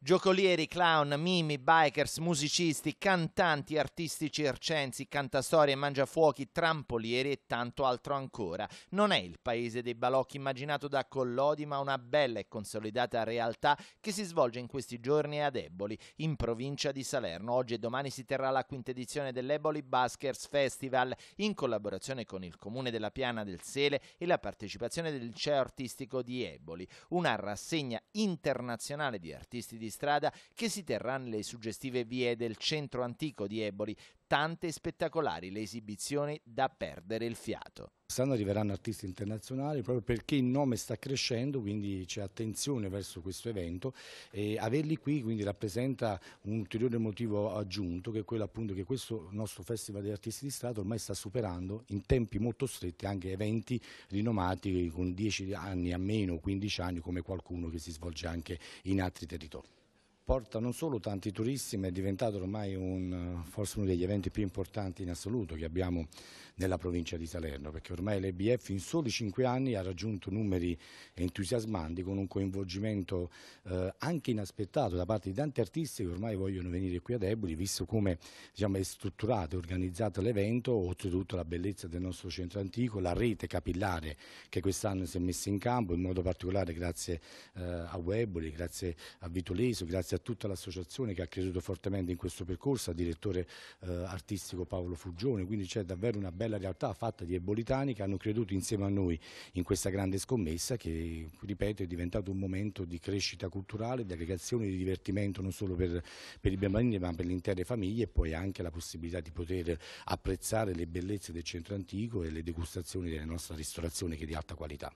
Giocolieri, clown, mimi, bikers, musicisti, cantanti, artisti circensi, cantastorie, mangiafuochi, trampolieri e tanto altro ancora. Non è il paese dei balocchi immaginato da Collodi, ma una bella e consolidata realtà che si svolge in questi giorni ad Eboli, in provincia di Salerno. Oggi e domani si terrà la quinta edizione dell'Eboli Baskers Festival in collaborazione con il comune della Piana del Sele e la partecipazione del liceo artistico di Eboli, una rassegna internazionale di artisti di di strada che si terrà nelle suggestive vie del centro antico di Eboli, tante e spettacolari le esibizioni da perdere il fiato. Quest'anno arriveranno artisti internazionali proprio perché il nome sta crescendo, quindi c'è attenzione verso questo evento e averli qui quindi rappresenta un ulteriore motivo aggiunto che è quello appunto che questo nostro Festival degli Artisti di strada ormai sta superando in tempi molto stretti anche eventi rinomati con 10 anni a meno, 15 anni come qualcuno che si svolge anche in altri territori porta non solo tanti turisti, ma è diventato ormai un, forse uno degli eventi più importanti in assoluto che abbiamo nella provincia di Salerno, perché ormai l'EBF in soli cinque anni ha raggiunto numeri entusiasmanti con un coinvolgimento eh, anche inaspettato da parte di tanti artisti che ormai vogliono venire qui a Deboli visto come diciamo, è strutturato e organizzato l'evento, oltretutto la bellezza del nostro centro antico, la rete capillare che quest'anno si è messa in campo, in modo particolare grazie eh, a Weboli, grazie a Vitoleso, grazie a a tutta l'associazione che ha creduto fortemente in questo percorso, al direttore eh, artistico Paolo Fuggione, quindi c'è davvero una bella realtà fatta di ebolitani che hanno creduto insieme a noi in questa grande scommessa che, ripeto, è diventato un momento di crescita culturale, di aggregazione, di divertimento non solo per, per i bambini ma per le intere famiglie e poi anche la possibilità di poter apprezzare le bellezze del centro antico e le degustazioni della nostra ristorazione che è di alta qualità.